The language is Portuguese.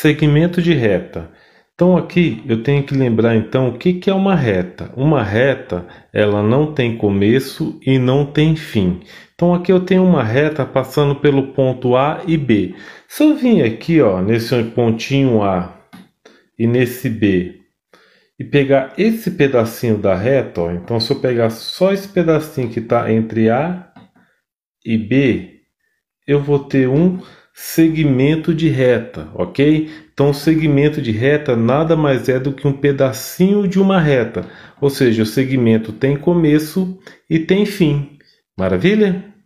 Segmento de reta. Então aqui eu tenho que lembrar então o que, é uma reta. Uma reta ela não tem começo e não tem fim. Então aqui eu tenho uma reta passando pelo ponto A e B. Se eu vim aqui ó, nesse pontinho A e nesse B e pegar esse pedacinho da reta, ó, então se eu pegar só esse pedacinho que está entre A e B, eu vou ter um segmento de reta, ok? Então, segmento de reta nada mais é do que um pedacinho de uma reta, ou seja, o segmento tem começo e tem fim. Maravilha?